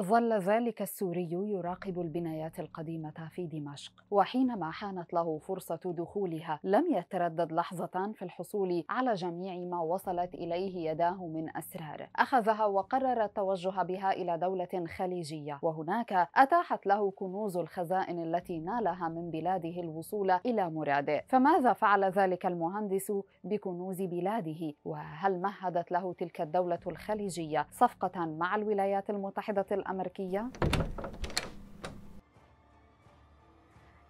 ظل ذلك السوري يراقب البنايات القديمة في دمشق وحينما حانت له فرصة دخولها لم يتردد لحظة في الحصول على جميع ما وصلت إليه يداه من أسرار أخذها وقرر التوجه بها إلى دولة خليجية وهناك أتاحت له كنوز الخزائن التي نالها من بلاده الوصول إلى مراده فماذا فعل ذلك المهندس بكنوز بلاده وهل مهدت له تلك الدولة الخليجية صفقة مع الولايات المتحدة الأمريكية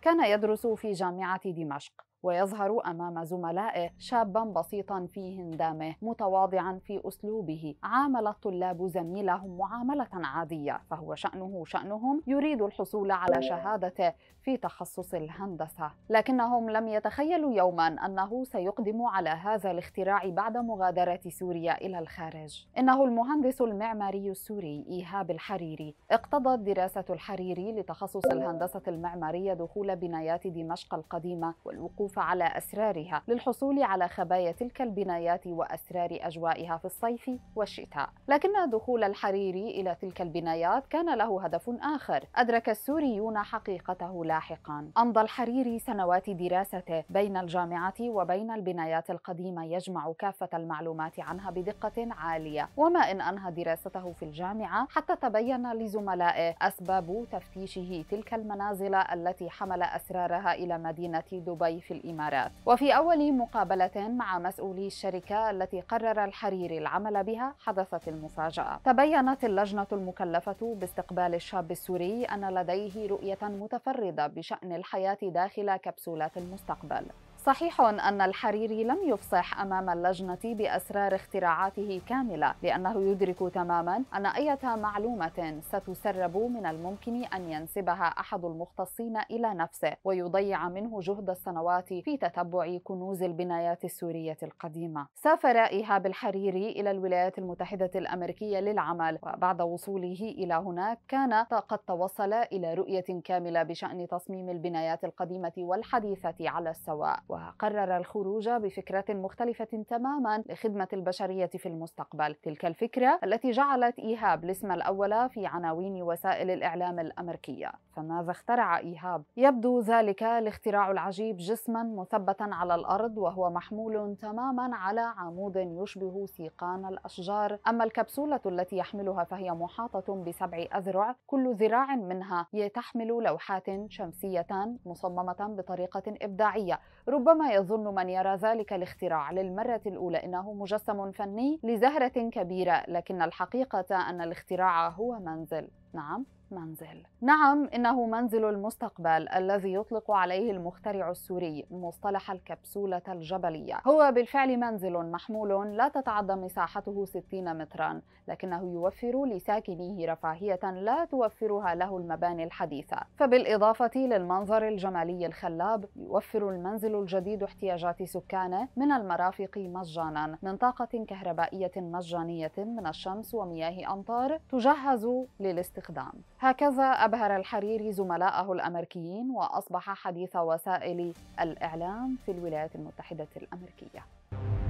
كان يدرس في جامعة دمشق ويظهر امام زملائه شابا بسيطا في هندامه متواضعا في اسلوبه عامل الطلاب زميلهم معامله عاديه فهو شانه شانهم يريد الحصول على شهادته في تخصص الهندسه لكنهم لم يتخيلوا يوما انه سيقدم على هذا الاختراع بعد مغادره سوريا الى الخارج انه المهندس المعماري السوري ايهاب الحريري اقتضت دراسه الحريري لتخصص الهندسه المعماريه دخول بنايات دمشق القديمه والوقوف الوقوف على أسرارها للحصول على خبايا تلك البنايات وأسرار أجوائها في الصيف والشتاء لكن دخول الحريري إلى تلك البنايات كان له هدف آخر أدرك السوريون حقيقته لاحقا أمضى الحريري سنوات دراسته بين الجامعة وبين البنايات القديمة يجمع كافة المعلومات عنها بدقة عالية وما إن أنهى دراسته في الجامعة حتى تبين لزملائه أسباب تفتيشه تلك المنازل التي حمل أسرارها إلى مدينة دبي في الإمارات وفي أول مقابلة مع مسؤولي الشركة التي قرر الحريري العمل بها حدثت المفاجأة تبينت اللجنة المكلفة باستقبال الشاب السوري أن لديه رؤية متفردة بشأن الحياة داخل كبسولات المستقبل صحيح أن الحريري لم يفصح أمام اللجنة بأسرار اختراعاته كاملة لأنه يدرك تماما أن أية معلومة ستسرب من الممكن أن ينسبها أحد المختصين إلى نفسه ويضيع منه جهد السنوات في تتبع كنوز البنايات السورية القديمة سافر إيهاب الحريري إلى الولايات المتحدة الأمريكية للعمل وبعد وصوله إلى هناك كان قد توصل إلى رؤية كاملة بشأن تصميم البنايات القديمة والحديثة على السواء وقرر الخروج بفكرة مختلفة تماما لخدمة البشرية في المستقبل تلك الفكرة التي جعلت إيهاب الاسم الأول في عناوين وسائل الإعلام الأمريكية فماذا اخترع إيهاب؟ يبدو ذلك الاختراع العجيب جسما مثبتا على الأرض وهو محمول تماما على عمود يشبه سيقان الأشجار أما الكبسولة التي يحملها فهي محاطة بسبع أذرع كل ذراع منها تحمل لوحات شمسية مصممة بطريقة إبداعية ربما ربما يظن من يرى ذلك الاختراع للمرة الأولى إنه مجسم فني لزهرة كبيرة لكن الحقيقة أن الاختراع هو منزل نعم منزل نعم إنه منزل المستقبل الذي يطلق عليه المخترع السوري مصطلح الكبسولة الجبلية هو بالفعل منزل محمول لا تتعدى مساحته 60 مترا لكنه يوفر لساكنيه رفاهية لا توفرها له المباني الحديثة فبالإضافة للمنظر الجمالي الخلاب يوفر المنزل الجديد احتياجات سكانه من المرافق مجانا من طاقة كهربائية مجانية من الشمس ومياه أمطار تجهز للاستخدام هكذا أبهر الحريري زملائه الأمريكيين وأصبح حديث وسائل الإعلام في الولايات المتحدة الأمريكية